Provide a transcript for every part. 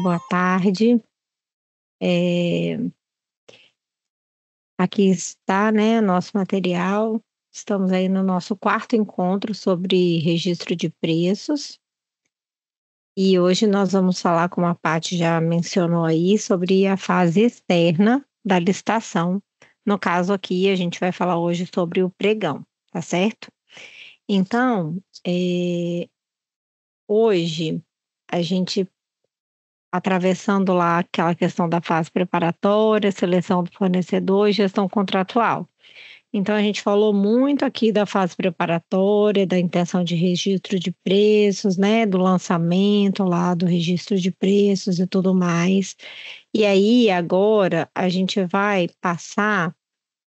boa tarde. É... Aqui está né, nosso material. Estamos aí no nosso quarto encontro sobre registro de preços. E hoje nós vamos falar, como a Paty já mencionou aí, sobre a fase externa da licitação. No caso aqui, a gente vai falar hoje sobre o pregão, tá certo? Então, é... hoje a gente atravessando lá aquela questão da fase preparatória, seleção do fornecedor e gestão contratual. Então, a gente falou muito aqui da fase preparatória, da intenção de registro de preços, né, do lançamento lá do registro de preços e tudo mais. E aí, agora, a gente vai passar.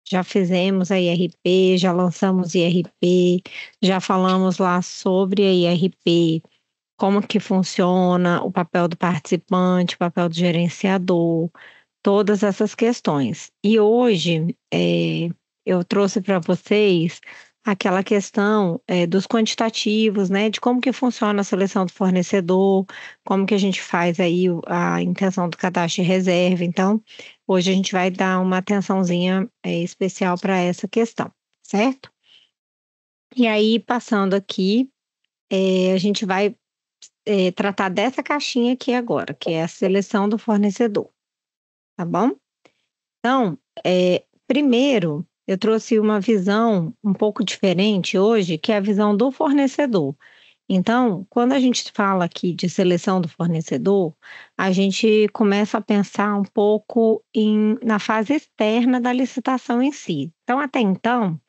Já fizemos a IRP, já lançamos IRP, já falamos lá sobre a IRP como que funciona o papel do participante, o papel do gerenciador, todas essas questões. E hoje é, eu trouxe para vocês aquela questão é, dos quantitativos, né, de como que funciona a seleção do fornecedor, como que a gente faz aí a intenção do cadastro de reserva. Então, hoje a gente vai dar uma atençãozinha é, especial para essa questão, certo? E aí, passando aqui, é, a gente vai é, tratar dessa caixinha aqui agora, que é a seleção do fornecedor. Tá bom? Então, é, primeiro, eu trouxe uma visão um pouco diferente hoje, que é a visão do fornecedor. Então, quando a gente fala aqui de seleção do fornecedor, a gente começa a pensar um pouco em, na fase externa da licitação em si. Então, até então,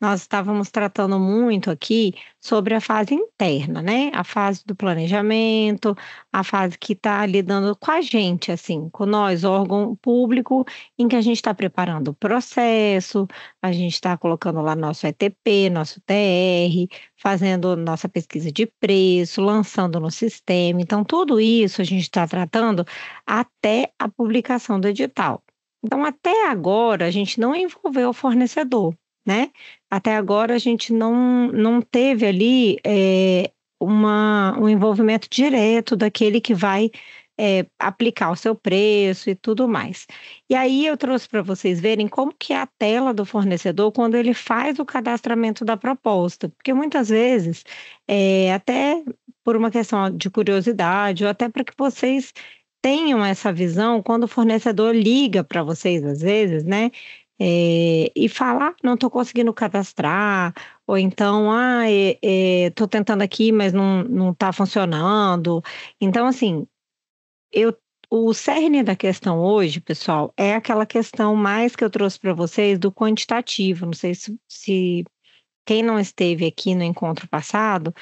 nós estávamos tratando muito aqui sobre a fase interna, né? A fase do planejamento, a fase que está lidando com a gente, assim, com nós, órgão público, em que a gente está preparando o processo, a gente está colocando lá nosso ETP, nosso TR, fazendo nossa pesquisa de preço, lançando no sistema. Então, tudo isso a gente está tratando passando até a publicação do edital. Então, até agora, a gente não envolveu o fornecedor, né? Até agora, a gente não, não teve ali é, uma, um envolvimento direto daquele que vai é, aplicar o seu preço e tudo mais. E aí eu trouxe para vocês verem como que é a tela do fornecedor quando ele faz o cadastramento da proposta, porque muitas vezes é, até por uma questão de curiosidade ou até para que vocês tenham essa visão quando o fornecedor liga para vocês às vezes, né? É, e falar, ah, não estou conseguindo cadastrar, ou então, ah, estou é, é, tentando aqui, mas não está funcionando. Então, assim, eu, o cerne da questão hoje, pessoal, é aquela questão mais que eu trouxe para vocês do quantitativo. Não sei se, se quem não esteve aqui no encontro passado,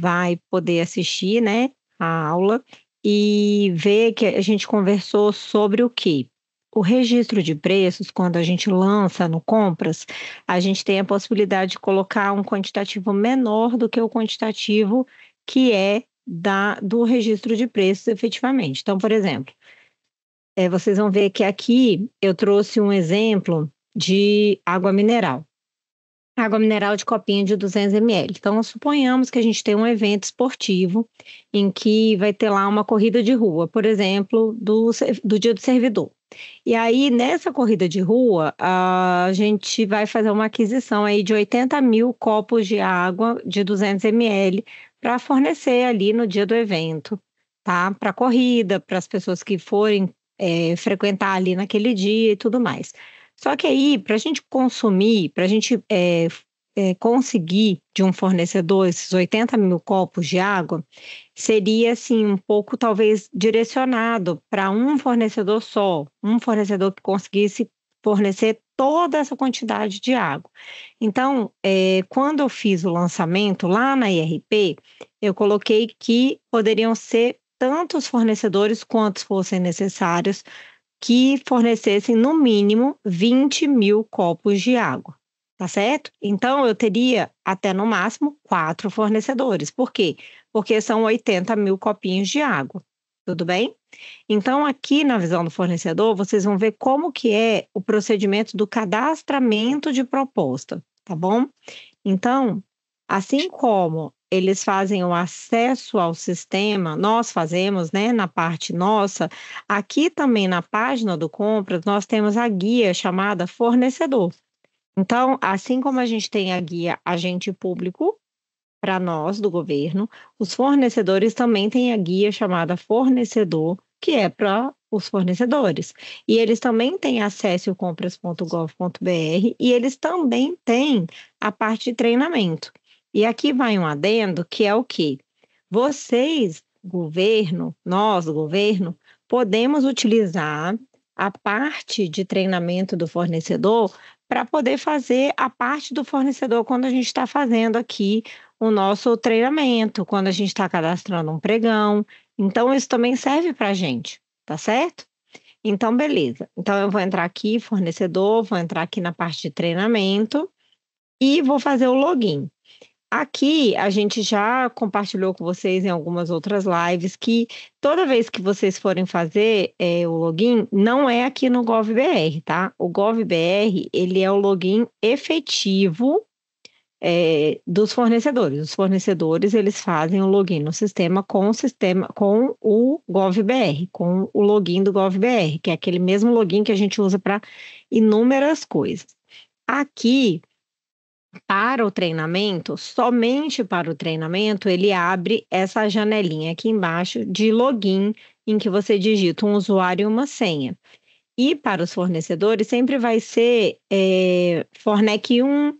vai poder assistir, né, a aula e ver que a gente conversou sobre o que? O registro de preços, quando a gente lança no compras, a gente tem a possibilidade de colocar um quantitativo menor do que o quantitativo que é da, do registro de preços efetivamente. Então, por exemplo, é, vocês vão ver que aqui eu trouxe um exemplo de água mineral água mineral de copinha de 200 ml. Então, suponhamos que a gente tem um evento esportivo em que vai ter lá uma corrida de rua, por exemplo, do, do dia do servidor. E aí, nessa corrida de rua, a gente vai fazer uma aquisição aí de 80 mil copos de água de 200 ml para fornecer ali no dia do evento, tá? Para a corrida, para as pessoas que forem é, frequentar ali naquele dia e tudo mais. Só que aí, para a gente consumir, para a gente é, é, conseguir de um fornecedor esses 80 mil copos de água, seria assim um pouco talvez direcionado para um fornecedor só, um fornecedor que conseguisse fornecer toda essa quantidade de água. Então, é, quando eu fiz o lançamento lá na IRP, eu coloquei que poderiam ser tantos fornecedores quantos fossem necessários que fornecessem no mínimo 20 mil copos de água, tá certo? Então eu teria até no máximo quatro fornecedores. Por quê? Porque são 80 mil copinhos de água. Tudo bem? Então, aqui na visão do fornecedor, vocês vão ver como que é o procedimento do cadastramento de proposta, tá bom? Então, assim como eles fazem o acesso ao sistema, nós fazemos, né, na parte nossa. Aqui também na página do Compras, nós temos a guia chamada fornecedor. Então, assim como a gente tem a guia agente público para nós do governo, os fornecedores também têm a guia chamada fornecedor, que é para os fornecedores. E eles também têm acesso ao compras.gov.br e eles também têm a parte de treinamento. E aqui vai um adendo que é o que vocês, governo, nós, governo, podemos utilizar a parte de treinamento do fornecedor para poder fazer a parte do fornecedor quando a gente está fazendo aqui o nosso treinamento, quando a gente está cadastrando um pregão. Então, isso também serve para a gente, tá certo? Então, beleza. Então, eu vou entrar aqui, fornecedor, vou entrar aqui na parte de treinamento e vou fazer o login. Aqui a gente já compartilhou com vocês em algumas outras lives que toda vez que vocês forem fazer é, o login, não é aqui no GovBR, tá? O GovBR ele é o login efetivo é, dos fornecedores. Os fornecedores eles fazem o login no sistema com o sistema com o GovBR, com o login do GovBR, que é aquele mesmo login que a gente usa para inúmeras coisas. Aqui para o treinamento, somente para o treinamento, ele abre essa janelinha aqui embaixo de login, em que você digita um usuário e uma senha. E para os fornecedores, sempre vai ser é, Fornec 1,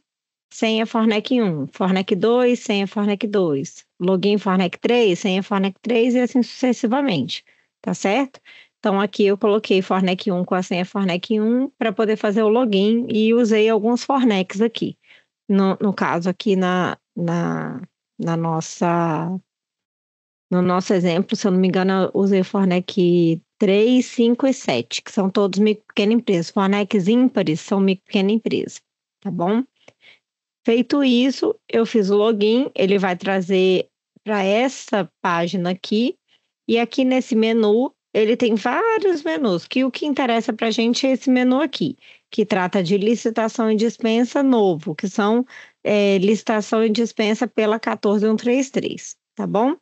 senha Fornec 1, Fornec 2, senha Fornec 2, login Fornec 3, senha Fornec 3 e assim sucessivamente, tá certo? Então, aqui eu coloquei Fornec 1 com a senha Fornec 1 para poder fazer o login e usei alguns Fornecs aqui no, no caso aqui na, na, na nossa no nosso exemplo, se eu não me engano, eu usei o Fornec 3, 5 e 7, que são todos micro pequena empresa. Fornecs ímpares são micro pequena empresa, tá bom? Feito isso, eu fiz o login, ele vai trazer para essa página aqui, e aqui nesse menu, ele tem vários menus, que o que interessa para a gente é esse menu aqui que trata de licitação e dispensa novo, que são é, licitação e dispensa pela 14133, tá bom?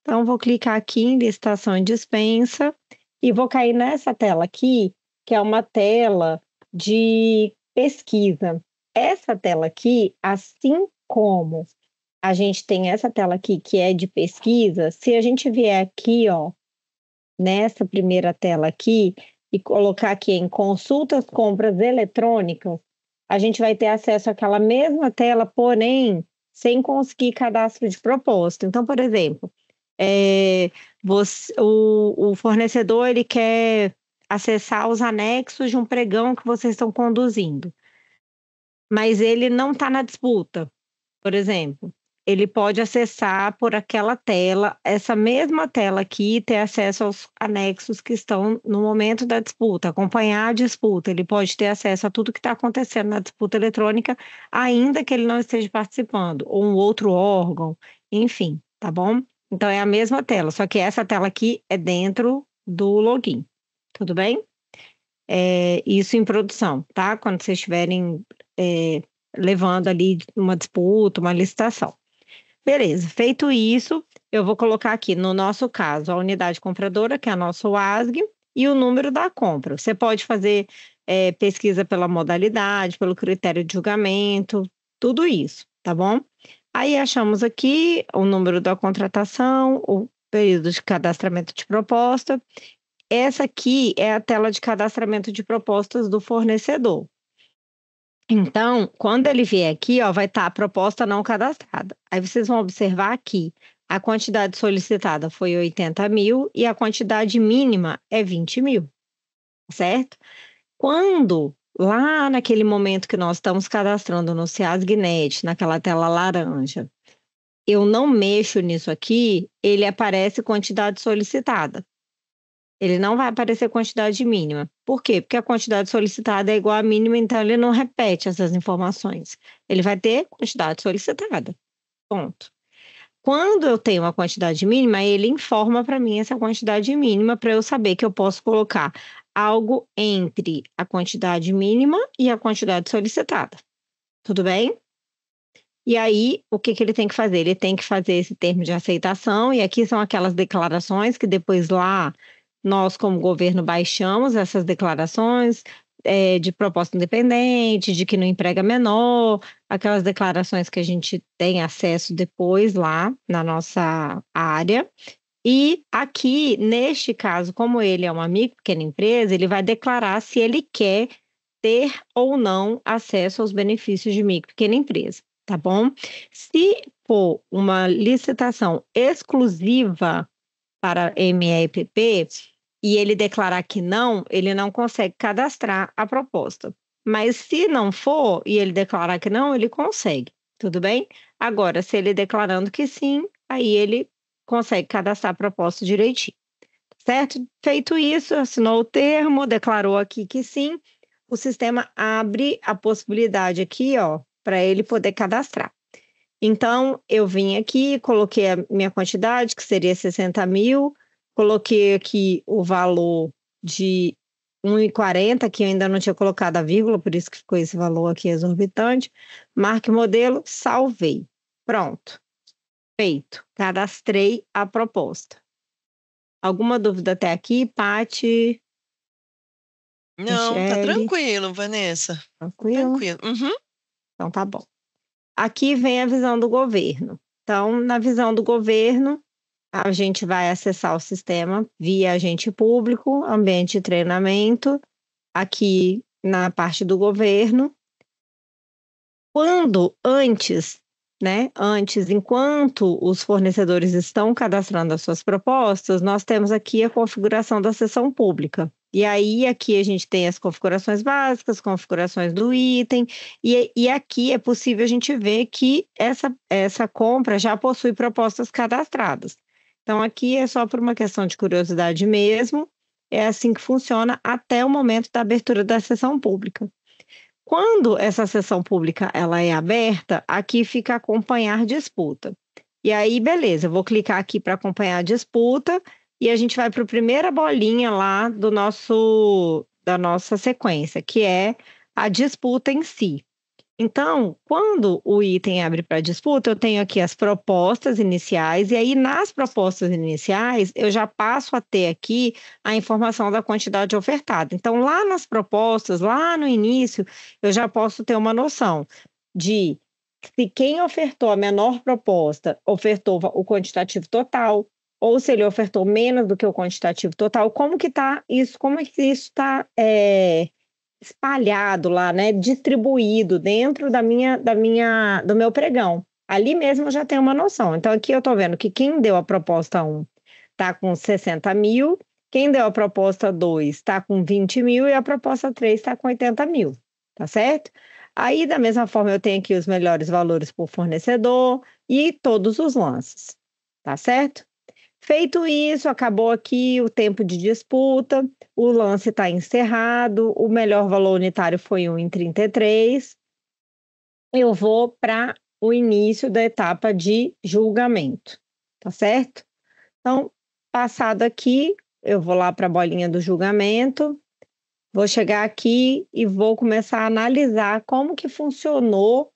Então, vou clicar aqui em licitação e dispensa e vou cair nessa tela aqui, que é uma tela de pesquisa. Essa tela aqui, assim como a gente tem essa tela aqui que é de pesquisa, se a gente vier aqui, ó, nessa primeira tela aqui, e colocar aqui em consultas compras eletrônicas, a gente vai ter acesso àquela mesma tela, porém sem conseguir cadastro de proposta. Então, por exemplo, é, você, o, o fornecedor ele quer acessar os anexos de um pregão que vocês estão conduzindo, mas ele não está na disputa, por exemplo ele pode acessar por aquela tela, essa mesma tela aqui, e ter acesso aos anexos que estão no momento da disputa, acompanhar a disputa. Ele pode ter acesso a tudo que está acontecendo na disputa eletrônica, ainda que ele não esteja participando, ou um outro órgão, enfim, tá bom? Então é a mesma tela, só que essa tela aqui é dentro do login, tudo bem? É, isso em produção, tá? Quando vocês estiverem é, levando ali uma disputa, uma licitação. Beleza, feito isso, eu vou colocar aqui, no nosso caso, a unidade compradora, que é a nossa OASG, e o número da compra. Você pode fazer é, pesquisa pela modalidade, pelo critério de julgamento, tudo isso, tá bom? Aí achamos aqui o número da contratação, o período de cadastramento de proposta. Essa aqui é a tela de cadastramento de propostas do fornecedor. Então, quando ele vier aqui, ó, vai estar tá a proposta não cadastrada. Aí vocês vão observar aqui, a quantidade solicitada foi 80 mil e a quantidade mínima é 20 mil, certo? Quando lá naquele momento que nós estamos cadastrando no CIASGNET, naquela tela laranja, eu não mexo nisso aqui, ele aparece quantidade solicitada. Ele não vai aparecer quantidade mínima. Por quê? Porque a quantidade solicitada é igual à mínima, então ele não repete essas informações. Ele vai ter quantidade solicitada. Ponto. Quando eu tenho uma quantidade mínima, ele informa para mim essa quantidade mínima para eu saber que eu posso colocar algo entre a quantidade mínima e a quantidade solicitada. Tudo bem? E aí, o que, que ele tem que fazer? Ele tem que fazer esse termo de aceitação, e aqui são aquelas declarações que depois lá nós, como governo, baixamos essas declarações é, de proposta independente, de que não emprega menor, aquelas declarações que a gente tem acesso depois lá na nossa área. E aqui, neste caso, como ele é uma micro pequena empresa, ele vai declarar se ele quer ter ou não acesso aos benefícios de micro pequena empresa, tá bom? Se for uma licitação exclusiva para MEPP e ele declarar que não, ele não consegue cadastrar a proposta. Mas se não for e ele declarar que não, ele consegue, tudo bem? Agora, se ele declarando que sim, aí ele consegue cadastrar a proposta direitinho. Tá certo? Feito isso, assinou o termo, declarou aqui que sim, o sistema abre a possibilidade aqui, ó, para ele poder cadastrar. Então, eu vim aqui, coloquei a minha quantidade, que seria 60 mil, coloquei aqui o valor de 1,40, que eu ainda não tinha colocado a vírgula, por isso que ficou esse valor aqui exorbitante. Marque modelo, salvei. Pronto. Feito. Cadastrei a proposta. Alguma dúvida até aqui, Pati? Não, tá Michele? tá tranquilo, Vanessa. Tranquilo. tranquilo. Uhum. Então tá bom. Aqui vem a visão do governo. Então, na visão do governo, a gente vai acessar o sistema via agente público, ambiente de treinamento, aqui na parte do governo. Quando antes, né? Antes, enquanto os fornecedores estão cadastrando as suas propostas, nós temos aqui a configuração da sessão pública. E aí, aqui a gente tem as configurações básicas, configurações do item, e, e aqui é possível a gente ver que essa, essa compra já possui propostas cadastradas. Então, aqui é só por uma questão de curiosidade mesmo, é assim que funciona até o momento da abertura da sessão pública. Quando essa sessão pública ela é aberta, aqui fica acompanhar disputa. E aí, beleza, eu vou clicar aqui para acompanhar a disputa, e a gente vai para a primeira bolinha lá do nosso da nossa sequência, que é a disputa em si. Então, quando o item abre para disputa, eu tenho aqui as propostas iniciais, e aí nas propostas iniciais eu já passo a ter aqui a informação da quantidade ofertada. Então, lá nas propostas, lá no início, eu já posso ter uma noção de se quem ofertou a menor proposta ofertou o quantitativo total, ou se ele ofertou menos do que o quantitativo total, como que tá isso, como é que isso está é, espalhado lá, né? Distribuído dentro da minha, da minha, do meu pregão. Ali mesmo já tenho uma noção. Então, aqui eu estou vendo que quem deu a proposta 1 está com 60 mil, quem deu a proposta 2 está com 20 mil e a proposta 3 está com 80 mil, tá certo? Aí, da mesma forma, eu tenho aqui os melhores valores por fornecedor e todos os lances, tá certo? Feito isso, acabou aqui o tempo de disputa, o lance está encerrado, o melhor valor unitário foi 1,33. Eu vou para o início da etapa de julgamento, tá certo? Então, passado aqui, eu vou lá para a bolinha do julgamento, vou chegar aqui e vou começar a analisar como que funcionou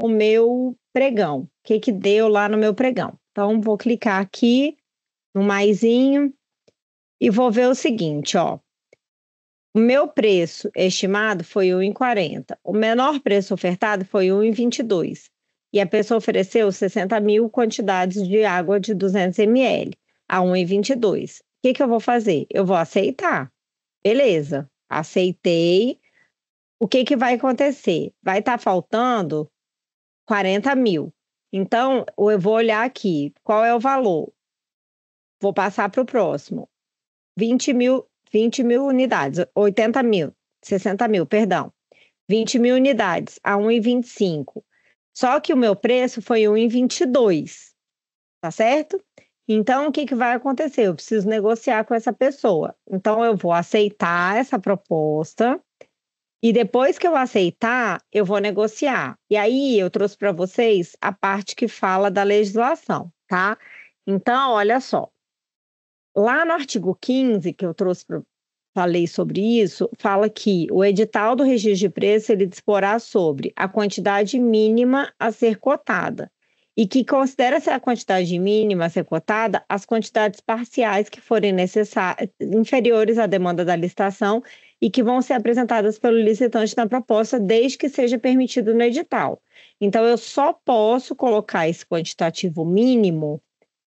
o meu pregão, o que que deu lá no meu pregão. Então, vou clicar aqui, no maisinho e vou ver o seguinte, ó. O meu preço estimado foi 1,40. O menor preço ofertado foi 1,22. E a pessoa ofereceu 60 mil quantidades de água de 200 ml a 1,22. O que, que eu vou fazer? Eu vou aceitar. Beleza, aceitei. O que, que vai acontecer? Vai estar tá faltando 40 mil. Então, eu vou olhar aqui qual é o valor vou passar para o próximo. 20 mil, 20 mil unidades, 80 mil, 60 mil, perdão. 20 mil unidades a 1,25. Só que o meu preço foi 1,22, tá certo? Então, o que, que vai acontecer? Eu preciso negociar com essa pessoa. Então, eu vou aceitar essa proposta e depois que eu aceitar, eu vou negociar. E aí, eu trouxe para vocês a parte que fala da legislação, tá? Então, olha só. Lá no artigo 15, que eu trouxe para falei sobre isso, fala que o edital do registro de preço ele disporá sobre a quantidade mínima a ser cotada e que considera-se a quantidade mínima a ser cotada as quantidades parciais que forem necessárias, inferiores à demanda da licitação e que vão ser apresentadas pelo licitante na proposta desde que seja permitido no edital. Então, eu só posso colocar esse quantitativo mínimo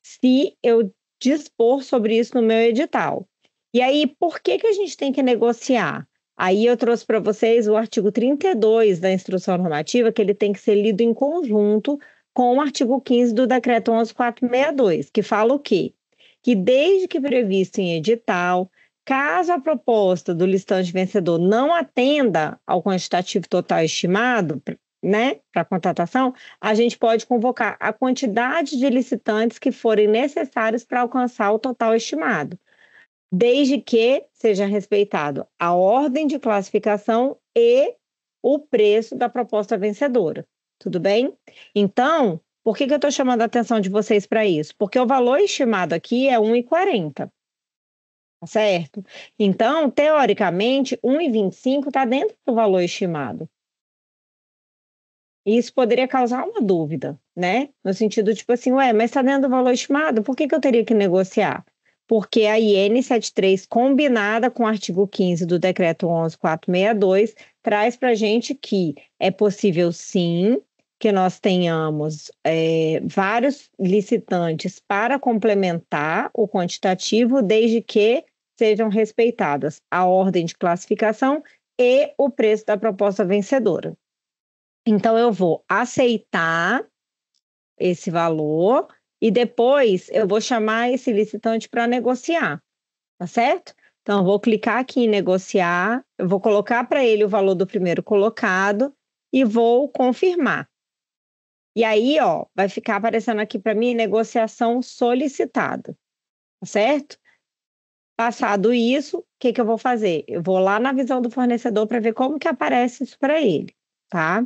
se eu dispor sobre isso no meu edital. E aí, por que, que a gente tem que negociar? Aí eu trouxe para vocês o artigo 32 da instrução normativa, que ele tem que ser lido em conjunto com o artigo 15 do decreto 11462, que fala o quê? Que desde que previsto em edital, caso a proposta do listante vencedor não atenda ao quantitativo total estimado né, para contratação, a gente pode convocar a quantidade de licitantes que forem necessários para alcançar o total estimado, desde que seja respeitado a ordem de classificação e o preço da proposta vencedora. Tudo bem? Então, por que, que eu estou chamando a atenção de vocês para isso? Porque o valor estimado aqui é 1,40. Tá certo? Então, teoricamente, 1,25 está dentro do valor estimado. E isso poderia causar uma dúvida, né? No sentido, tipo assim, ué, mas está dentro do valor estimado, por que, que eu teria que negociar? Porque a IN 73, combinada com o artigo 15 do Decreto 11462, traz para a gente que é possível, sim, que nós tenhamos é, vários licitantes para complementar o quantitativo, desde que sejam respeitadas a ordem de classificação e o preço da proposta vencedora. Então, eu vou aceitar esse valor e depois eu vou chamar esse licitante para negociar, tá certo? Então, eu vou clicar aqui em negociar, eu vou colocar para ele o valor do primeiro colocado e vou confirmar. E aí, ó, vai ficar aparecendo aqui para mim negociação solicitada, tá certo? Passado isso, o que, que eu vou fazer? Eu vou lá na visão do fornecedor para ver como que aparece isso para ele, tá?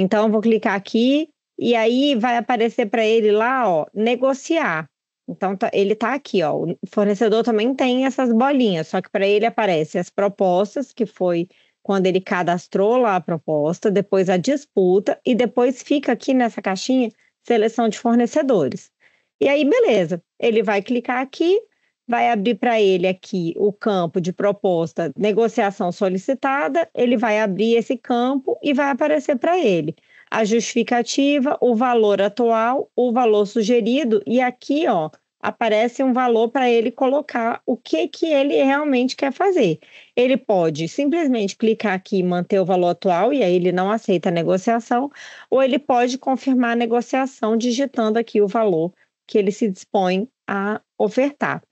Então, vou clicar aqui e aí vai aparecer para ele lá, ó, negociar. Então, tá, ele está aqui, ó. O fornecedor também tem essas bolinhas, só que para ele aparece as propostas, que foi quando ele cadastrou lá a proposta, depois a disputa e depois fica aqui nessa caixinha seleção de fornecedores. E aí, beleza, ele vai clicar aqui vai abrir para ele aqui o campo de proposta negociação solicitada, ele vai abrir esse campo e vai aparecer para ele a justificativa, o valor atual, o valor sugerido e aqui, ó, aparece um valor para ele colocar o que que ele realmente quer fazer. Ele pode simplesmente clicar aqui e manter o valor atual e aí ele não aceita a negociação, ou ele pode confirmar a negociação digitando aqui o valor que ele se dispõe a ofertar.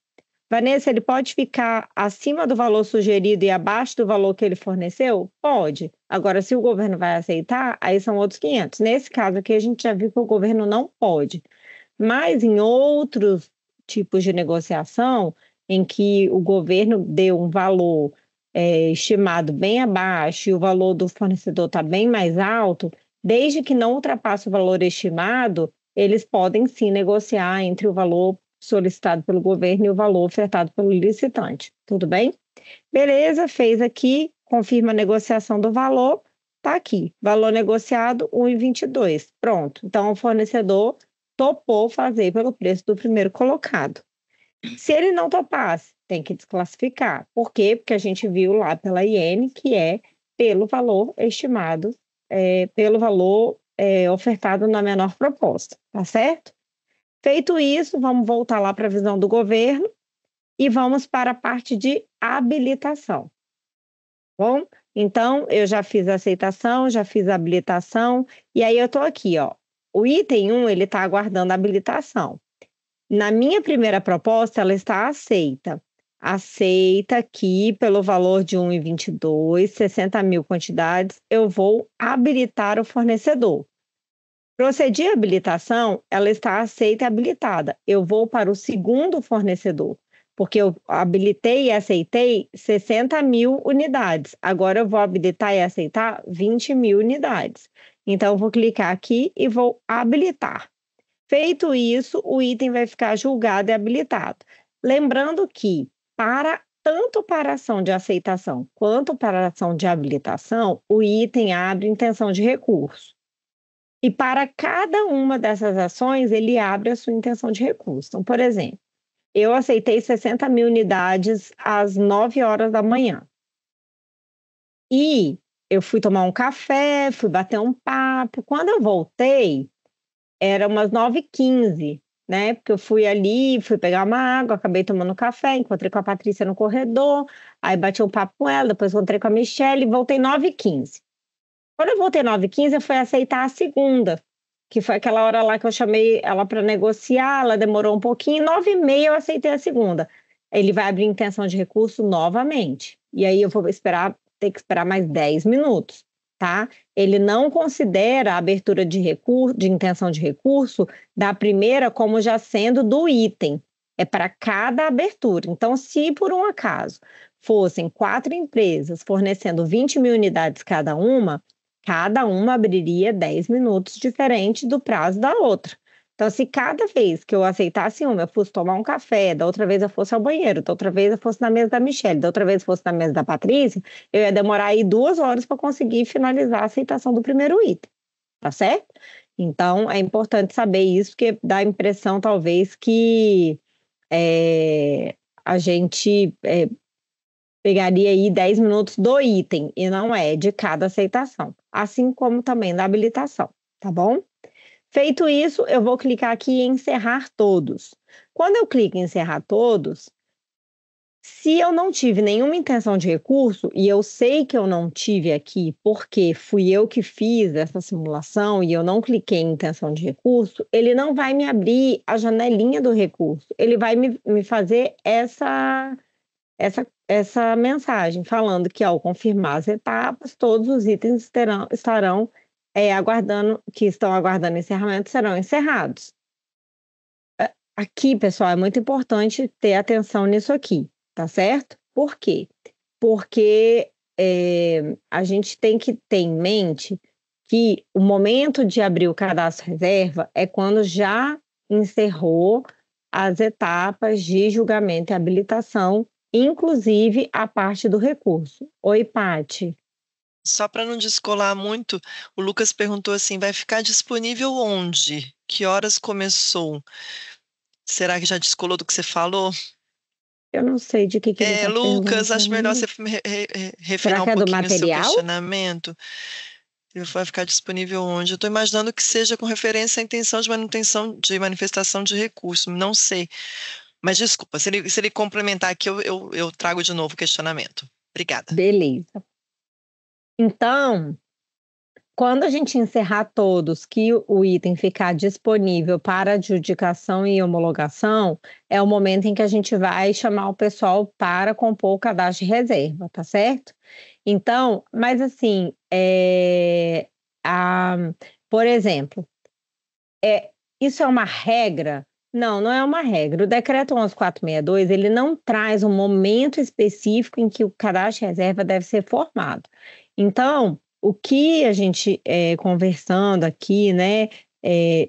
Vanessa, ele pode ficar acima do valor sugerido e abaixo do valor que ele forneceu? Pode. Agora, se o governo vai aceitar, aí são outros 500. Nesse caso aqui, a gente já viu que o governo não pode. Mas em outros tipos de negociação, em que o governo deu um valor é, estimado bem abaixo e o valor do fornecedor está bem mais alto, desde que não ultrapasse o valor estimado, eles podem sim negociar entre o valor solicitado pelo governo e o valor ofertado pelo licitante. Tudo bem? Beleza, fez aqui, confirma a negociação do valor, tá aqui. Valor negociado 1,22. Pronto. Então o fornecedor topou fazer pelo preço do primeiro colocado. Se ele não topasse, tem que desclassificar. Por quê? Porque a gente viu lá pela IN que é pelo valor estimado, é, pelo valor é, ofertado na menor proposta, tá certo? Feito isso, vamos voltar lá para a visão do governo e vamos para a parte de habilitação. Bom, então eu já fiz a aceitação, já fiz a habilitação, e aí eu estou aqui, ó. O item 1 ele está aguardando a habilitação. Na minha primeira proposta, ela está aceita. Aceita aqui pelo valor de 1,22, 60 mil quantidades, eu vou habilitar o fornecedor. Procedi a habilitação, ela está aceita e habilitada. Eu vou para o segundo fornecedor, porque eu habilitei e aceitei 60 mil unidades. Agora eu vou habilitar e aceitar 20 mil unidades. Então, eu vou clicar aqui e vou habilitar. Feito isso, o item vai ficar julgado e habilitado. Lembrando que, para tanto para ação de aceitação quanto para ação de habilitação, o item abre intenção de recurso. E para cada uma dessas ações, ele abre a sua intenção de recurso. Então, por exemplo, eu aceitei 60 mil unidades às 9 horas da manhã. E eu fui tomar um café, fui bater um papo. Quando eu voltei, era umas 9h15, né? Porque eu fui ali, fui pegar uma água, acabei tomando um café, encontrei com a Patrícia no corredor, aí bati um papo com ela, depois encontrei com a Michelle, voltei 9h15. Quando eu voltei 9h15, fui aceitar a segunda, que foi aquela hora lá que eu chamei ela para negociar, ela demorou um pouquinho, 9h30 eu aceitei a segunda. Ele vai abrir intenção de recurso novamente. E aí eu vou esperar, ter que esperar mais 10 minutos, tá? Ele não considera a abertura de recurso, de intenção de recurso da primeira como já sendo do item. É para cada abertura. Então, se por um acaso fossem quatro empresas fornecendo 20 mil unidades cada uma, Cada uma abriria 10 minutos diferente do prazo da outra. Então, se cada vez que eu aceitasse uma, eu fosse tomar um café, da outra vez eu fosse ao banheiro, da outra vez eu fosse na mesa da Michelle, da outra vez eu fosse na mesa da Patrícia, eu ia demorar aí duas horas para conseguir finalizar a aceitação do primeiro item. Tá certo? Então, é importante saber isso, porque dá a impressão, talvez, que é, a gente é, pegaria aí 10 minutos do item e não é de cada aceitação, assim como também da habilitação, tá bom? Feito isso, eu vou clicar aqui em encerrar todos. Quando eu clico em encerrar todos, se eu não tive nenhuma intenção de recurso, e eu sei que eu não tive aqui porque fui eu que fiz essa simulação e eu não cliquei em intenção de recurso, ele não vai me abrir a janelinha do recurso, ele vai me, me fazer essa essa, essa mensagem falando que, ao confirmar as etapas, todos os itens terão, estarão é, aguardando, que estão aguardando encerramento, serão encerrados. É, aqui, pessoal, é muito importante ter atenção nisso aqui, tá certo? Por quê? Porque é, a gente tem que ter em mente que o momento de abrir o cadastro reserva é quando já encerrou as etapas de julgamento e habilitação inclusive a parte do recurso. Oi, Pati. Só para não descolar muito, o Lucas perguntou assim: vai ficar disponível onde? Que horas começou? Será que já descolou do que você falou? Eu não sei de que, que é. Tá Lucas, acho melhor você re, re, refinar um é pouquinho o seu questionamento. Ele vai ficar disponível onde? Eu estou imaginando que seja com referência à intenção de manutenção de manifestação de recurso, não sei. Mas desculpa, se ele, se ele complementar aqui, eu, eu, eu trago de novo o questionamento. Obrigada. Beleza. Então, quando a gente encerrar todos, que o item ficar disponível para adjudicação e homologação, é o momento em que a gente vai chamar o pessoal para compor o cadastro de reserva, tá certo? Então, mas assim, é, a, por exemplo, é, isso é uma regra não, não é uma regra. O decreto 11462, ele não traz um momento específico em que o cadastro de reserva deve ser formado. Então, o que a gente é, conversando aqui, né, é,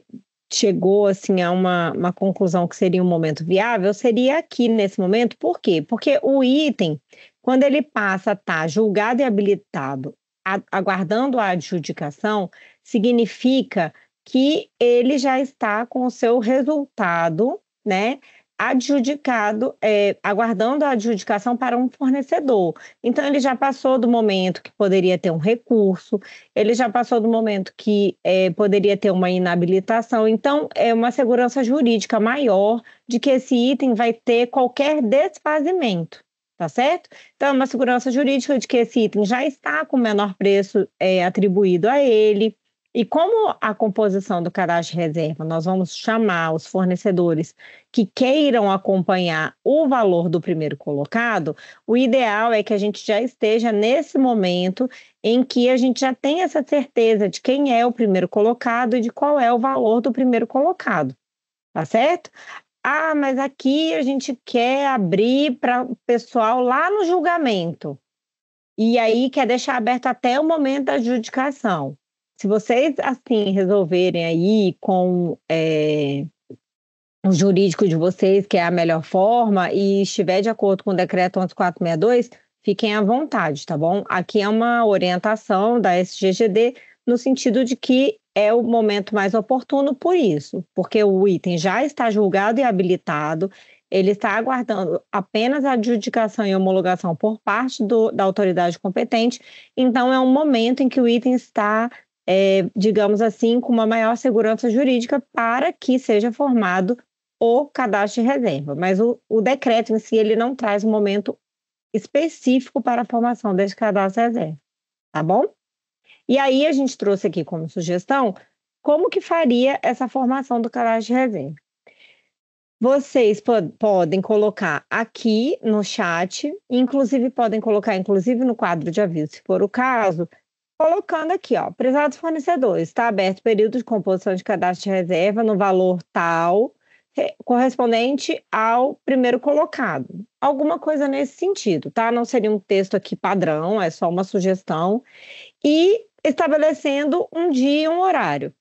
chegou assim a uma, uma conclusão que seria um momento viável, seria aqui nesse momento. Por quê? Porque o item, quando ele passa a estar tá julgado e habilitado, a, aguardando a adjudicação, significa que ele já está com o seu resultado, né? adjudicado, é, aguardando a adjudicação para um fornecedor. Então, ele já passou do momento que poderia ter um recurso, ele já passou do momento que é, poderia ter uma inabilitação. Então, é uma segurança jurídica maior de que esse item vai ter qualquer desfazimento. Tá certo? Então, é uma segurança jurídica de que esse item já está com menor preço é, atribuído a ele, e como a composição do cadastro de reserva, nós vamos chamar os fornecedores que queiram acompanhar o valor do primeiro colocado, o ideal é que a gente já esteja nesse momento em que a gente já tenha essa certeza de quem é o primeiro colocado e de qual é o valor do primeiro colocado. Tá certo? Ah, mas aqui a gente quer abrir para o pessoal lá no julgamento. E aí quer deixar aberto até o momento da adjudicação. Se vocês, assim, resolverem aí com é, o jurídico de vocês, que é a melhor forma, e estiver de acordo com o decreto 11462, fiquem à vontade, tá bom? Aqui é uma orientação da SGGD no sentido de que é o momento mais oportuno por isso, porque o item já está julgado e habilitado, ele está aguardando apenas a adjudicação e homologação por parte do, da autoridade competente, então é um momento em que o item está é, digamos assim, com uma maior segurança jurídica para que seja formado o cadastro de reserva. Mas o, o decreto em si ele não traz um momento específico para a formação desse cadastro de reserva, tá bom? E aí a gente trouxe aqui como sugestão como que faria essa formação do cadastro de reserva. Vocês podem colocar aqui no chat, inclusive podem colocar inclusive no quadro de aviso, se for o caso, colocando aqui, ó, prezados fornecedores, está aberto o período de composição de cadastro de reserva no valor tal, correspondente ao primeiro colocado. Alguma coisa nesse sentido, tá? Não seria um texto aqui padrão, é só uma sugestão. E estabelecendo um dia e um horário.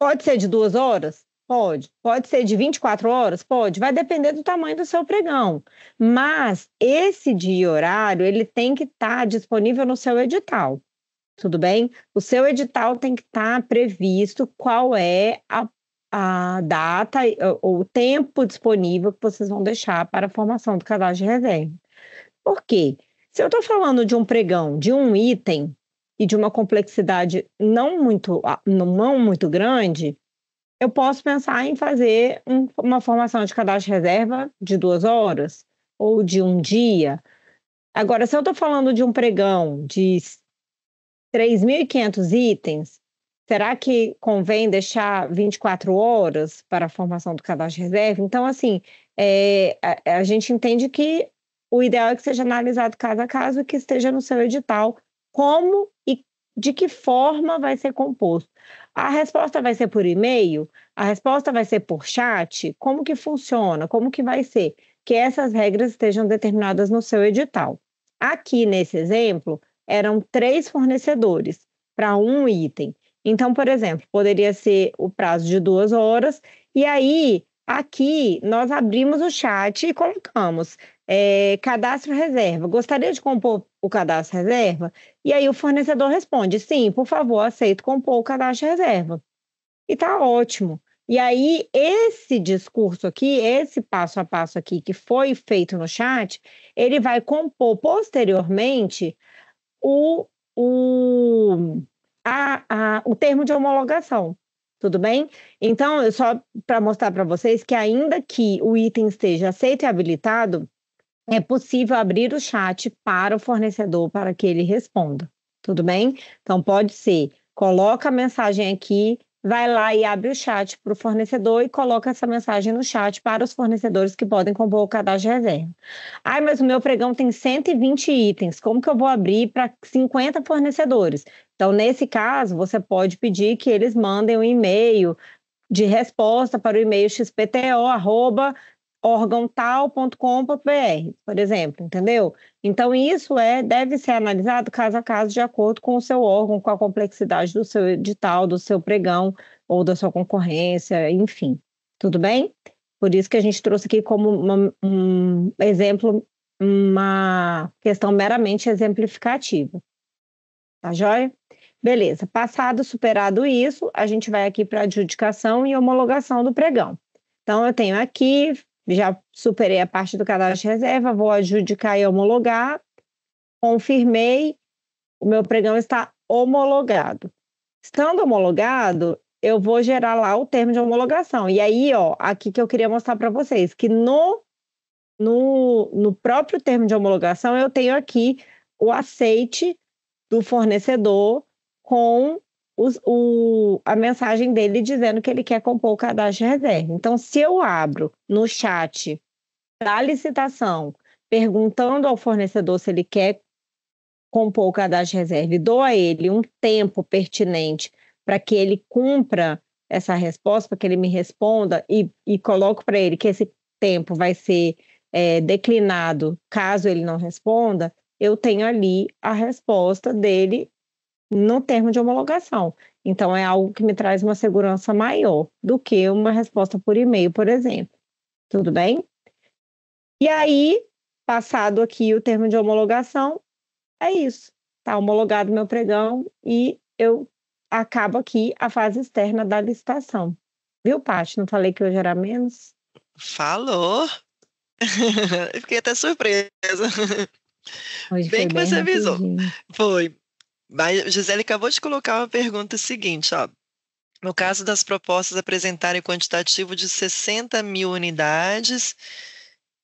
Pode ser de duas horas? Pode. Pode ser de 24 horas? Pode. Vai depender do tamanho do seu pregão. Mas esse dia e horário, ele tem que estar tá disponível no seu edital. Tudo bem? O seu edital tem que estar tá previsto qual é a, a data ou o tempo disponível que vocês vão deixar para a formação do cadastro de reserva. Por quê? Se eu estou falando de um pregão, de um item e de uma complexidade não muito, não muito grande, eu posso pensar em fazer um, uma formação de cadastro reserva de duas horas ou de um dia. Agora, se eu estou falando de um pregão de 3.500 itens, será que convém deixar 24 horas para a formação do cadastro reserva? Então, assim, é, a, a gente entende que o ideal é que seja analisado caso a caso e que esteja no seu edital como e de que forma vai ser composto. A resposta vai ser por e-mail? A resposta vai ser por chat? Como que funciona? Como que vai ser? Que essas regras estejam determinadas no seu edital. Aqui nesse exemplo, eram três fornecedores para um item. Então, por exemplo, poderia ser o prazo de duas horas, e aí aqui nós abrimos o chat e colocamos é, cadastro reserva. Gostaria de compor o cadastro reserva? E aí o fornecedor responde: sim, por favor, aceito compor o cadastro reserva. E tá ótimo. E aí, esse discurso aqui, esse passo a passo aqui que foi feito no chat, ele vai compor posteriormente o, o, a, a, o termo de homologação. Tudo bem? Então, só para mostrar para vocês que, ainda que o item esteja aceito e habilitado, é possível abrir o chat para o fornecedor para que ele responda. Tudo bem? Então pode ser, coloca a mensagem aqui, vai lá e abre o chat para o fornecedor e coloca essa mensagem no chat para os fornecedores que podem compor o cadastro de reserva. Ai, mas o meu pregão tem 120 itens, como que eu vou abrir para 50 fornecedores? Então, nesse caso, você pode pedir que eles mandem um e-mail de resposta para o e-mail xpto, arroba, órgãotal.com.br, por exemplo, entendeu? Então, isso é deve ser analisado caso a caso, de acordo com o seu órgão, com a complexidade do seu edital, do seu pregão ou da sua concorrência, enfim. Tudo bem? Por isso que a gente trouxe aqui como uma, um exemplo, uma questão meramente exemplificativa. Tá joia? Beleza. Passado, superado isso, a gente vai aqui para adjudicação e homologação do pregão. Então, eu tenho aqui, já superei a parte do cadastro de reserva, vou adjudicar e homologar. Confirmei, o meu pregão está homologado. Estando homologado, eu vou gerar lá o termo de homologação. E aí, ó, aqui que eu queria mostrar para vocês, que no, no, no próprio termo de homologação, eu tenho aqui o aceite do fornecedor com os, o, a mensagem dele dizendo que ele quer compor o cadastro de reserva. Então, se eu abro no chat da licitação, perguntando ao fornecedor se ele quer compor o cadastro de reserva e dou a ele um tempo pertinente para que ele cumpra essa resposta, para que ele me responda e, e coloco para ele que esse tempo vai ser é, declinado caso ele não responda, eu tenho ali a resposta dele no termo de homologação. Então, é algo que me traz uma segurança maior do que uma resposta por e-mail, por exemplo. Tudo bem? E aí, passado aqui o termo de homologação, é isso. Está homologado meu pregão e eu acabo aqui a fase externa da licitação. Viu, Paty? Não falei que hoje era menos? Falou! Fiquei até surpresa. Hoje bem que bem você rapidinho. avisou. Foi. Mas Gisele acabou de colocar uma pergunta seguinte, ó. No caso das propostas apresentarem quantitativo de 60 mil unidades,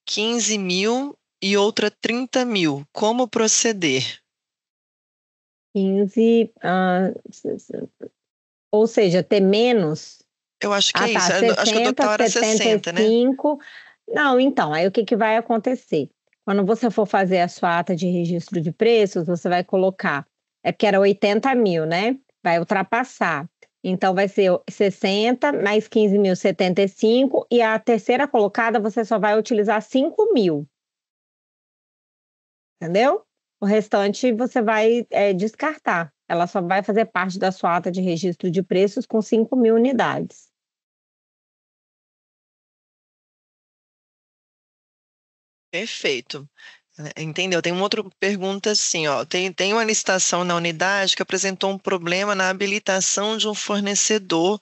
15 mil e outra 30 mil, como proceder? 15, uh, ah, ou seja, ter menos? Eu acho que ah, é tá, 60, acho que o doutor era 60, né? Não, então, aí o que, que vai acontecer? Quando você for fazer a sua ata de registro de preços, você vai colocar é porque era 80 mil, né? Vai ultrapassar. Então, vai ser 60 mais 15 mil 75 e a terceira colocada você só vai utilizar 5 mil. Entendeu? O restante você vai é, descartar. Ela só vai fazer parte da sua ata de registro de preços com 5 mil unidades. Perfeito. Entendeu? Tem uma outra pergunta assim, ó. Tem, tem uma licitação na unidade que apresentou um problema na habilitação de um fornecedor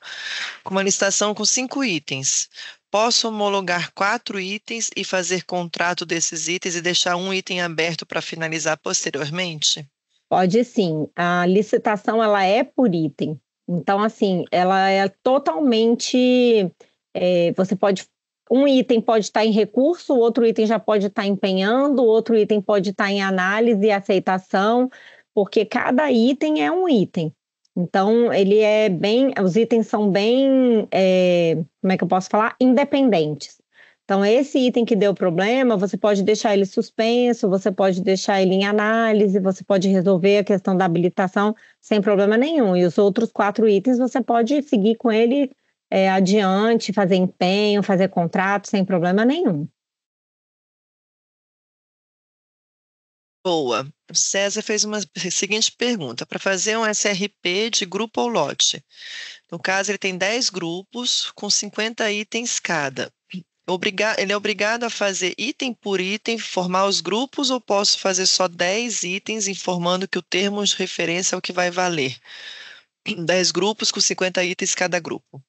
com uma licitação com cinco itens. Posso homologar quatro itens e fazer contrato desses itens e deixar um item aberto para finalizar posteriormente? Pode sim. A licitação ela é por item. Então, assim, ela é totalmente. É, você pode um item pode estar em recurso, outro item já pode estar empenhando, outro item pode estar em análise e aceitação, porque cada item é um item. Então, ele é bem, os itens são bem, é, como é que eu posso falar? Independentes. Então, esse item que deu problema, você pode deixar ele suspenso, você pode deixar ele em análise, você pode resolver a questão da habilitação sem problema nenhum. E os outros quatro itens você pode seguir com ele é, adiante, fazer empenho, fazer contrato sem problema nenhum. Boa. O César fez uma seguinte pergunta: para fazer um SRP de grupo ou lote? No caso, ele tem 10 grupos com 50 itens cada. Obriga ele é obrigado a fazer item por item, formar os grupos, ou posso fazer só 10 itens, informando que o termo de referência é o que vai valer? 10 grupos com 50 itens cada grupo.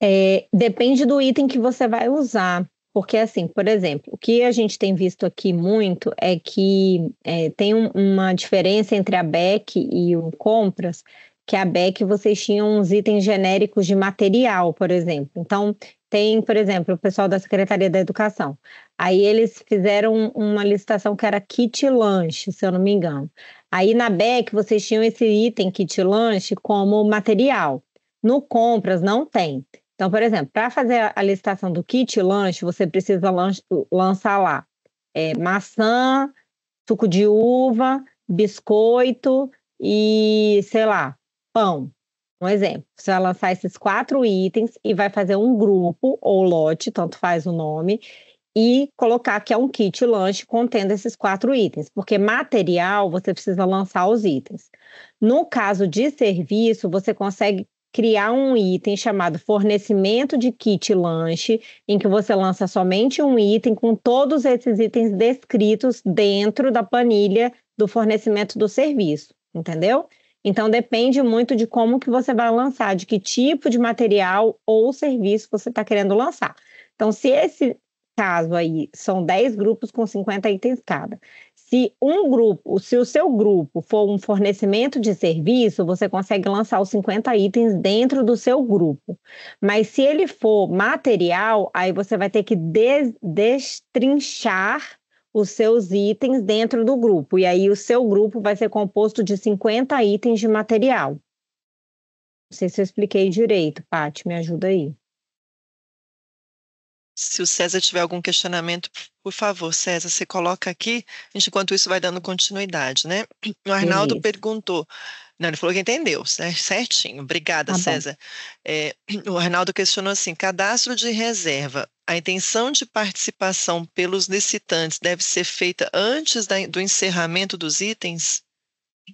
É, depende do item que você vai usar. Porque, assim, por exemplo, o que a gente tem visto aqui muito é que é, tem um, uma diferença entre a BEC e o Compras, que a BEC vocês tinham uns itens genéricos de material, por exemplo. Então, tem, por exemplo, o pessoal da Secretaria da Educação. Aí eles fizeram uma licitação que era kit lanche, se eu não me engano. Aí na BEC vocês tinham esse item kit lanche como material. No compras não tem. Então, por exemplo, para fazer a licitação do kit lanche, você precisa lançar lá é, maçã, suco de uva, biscoito e, sei lá, pão. Um exemplo. Você vai lançar esses quatro itens e vai fazer um grupo ou lote, tanto faz o nome, e colocar que é um kit lanche contendo esses quatro itens, porque material você precisa lançar os itens. No caso de serviço, você consegue criar um item chamado fornecimento de kit lanche, em que você lança somente um item com todos esses itens descritos dentro da planilha do fornecimento do serviço, entendeu? Então depende muito de como que você vai lançar, de que tipo de material ou serviço você está querendo lançar. Então, se esse caso aí são 10 grupos com 50 itens cada. Se um grupo, se o seu grupo for um fornecimento de serviço, você consegue lançar os 50 itens dentro do seu grupo. Mas se ele for material, aí você vai ter que des destrinchar os seus itens dentro do grupo. E aí o seu grupo vai ser composto de 50 itens de material. Não sei se eu expliquei direito, Paty, me ajuda aí se o César tiver algum questionamento, por favor, César, você coloca aqui. enquanto isso, vai dando continuidade, né? O Arnaldo perguntou. Não, ele falou que entendeu, né? certinho. Obrigada, tá César. É, o Arnaldo questionou assim: cadastro de reserva. A intenção de participação pelos licitantes deve ser feita antes da, do encerramento dos itens?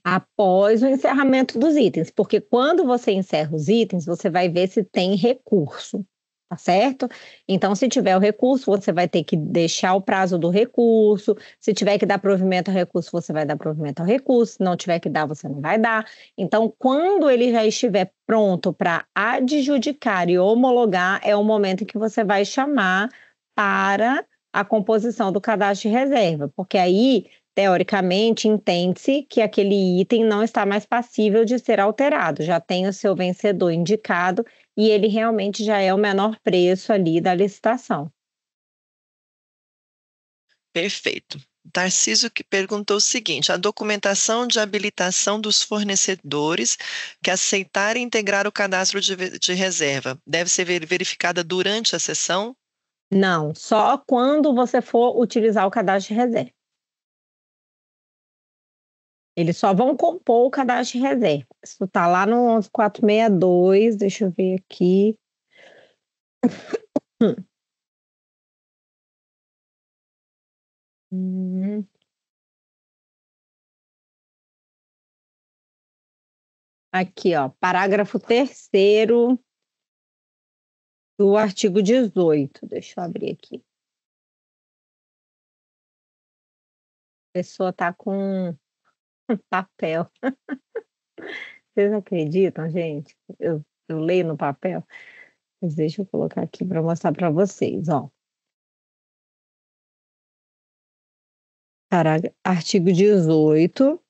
Após o encerramento dos itens, porque quando você encerra os itens, você vai ver se tem recurso tá certo? Então, se tiver o recurso, você vai ter que deixar o prazo do recurso. Se tiver que dar provimento ao recurso, você vai dar provimento ao recurso. Se não tiver que dar, você não vai dar. Então, quando ele já estiver pronto para adjudicar e homologar, é o momento que você vai chamar para a composição do cadastro de reserva, porque aí, teoricamente, entende-se que aquele item não está mais passível de ser alterado, já tem o seu vencedor indicado e ele realmente já é o menor preço ali da licitação. Perfeito. Tarciso que perguntou o seguinte: a documentação de habilitação dos fornecedores que aceitarem integrar o cadastro de, de reserva deve ser verificada durante a sessão? Não, só quando você for utilizar o cadastro de reserva. Eles só vão compor o cadastro de reserva. Isso tá lá no 11462, deixa eu ver aqui. Hum. Aqui, ó, parágrafo terceiro do artigo 18. Deixa eu abrir aqui. A pessoa tá com papel. Vocês acreditam, gente? Eu, eu leio no papel. Mas deixa eu colocar aqui para mostrar para vocês, ó. Para artigo 18,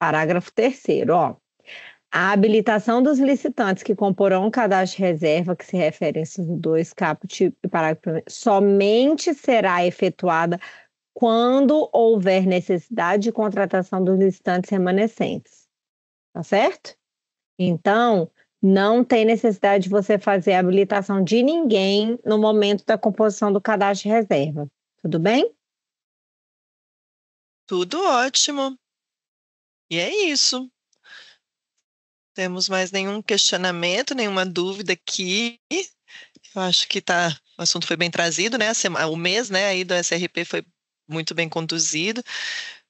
Parágrafo terceiro, ó. A habilitação dos licitantes que comporão o cadastro de reserva que se refere a esses dois caput e parágrafo somente será efetuada quando houver necessidade de contratação dos licitantes remanescentes. Tá certo? Então, não tem necessidade de você fazer a habilitação de ninguém no momento da composição do cadastro de reserva. Tudo bem? Tudo ótimo. E é isso. Temos mais nenhum questionamento, nenhuma dúvida aqui. Eu acho que tá, o assunto foi bem trazido, né? O mês né, aí do SRP foi muito bem conduzido.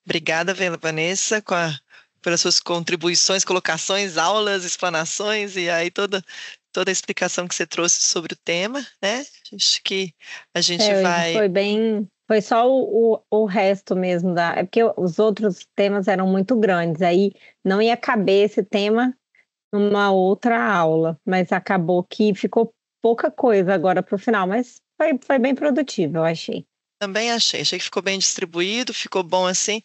Obrigada, Vanessa, com a, pelas suas contribuições, colocações, aulas, explanações e aí toda, toda a explicação que você trouxe sobre o tema, né? Acho que a gente é, vai. Foi bem. Foi só o, o, o, resto mesmo da. É porque os outros temas eram muito grandes, aí não ia caber esse tema numa outra aula, mas acabou que ficou pouca coisa agora para o final, mas foi, foi bem produtivo, eu achei. Também achei, achei que ficou bem distribuído, ficou bom assim,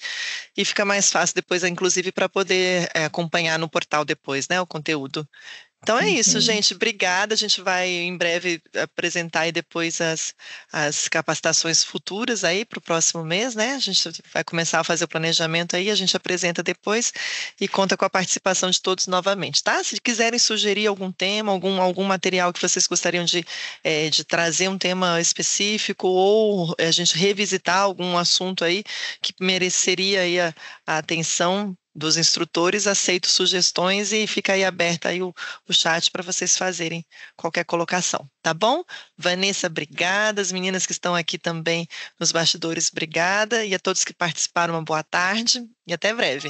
e fica mais fácil depois, inclusive, para poder é, acompanhar no portal depois, né, o conteúdo. Então é isso, uhum. gente. Obrigada. A gente vai em breve apresentar aí depois as, as capacitações futuras aí para o próximo mês, né? A gente vai começar a fazer o planejamento aí, a gente apresenta depois e conta com a participação de todos novamente, tá? Se quiserem sugerir algum tema, algum, algum material que vocês gostariam de, é, de trazer um tema específico ou eh, a gente revisitar algum assunto aí que mereceria aí a, a atenção, dos instrutores, aceito sugestões e fica aí aberta aí o, o chat para vocês fazerem qualquer colocação, tá bom? Vanessa, obrigada, as meninas que estão aqui também nos bastidores, obrigada, e a todos que participaram, uma boa tarde e até breve.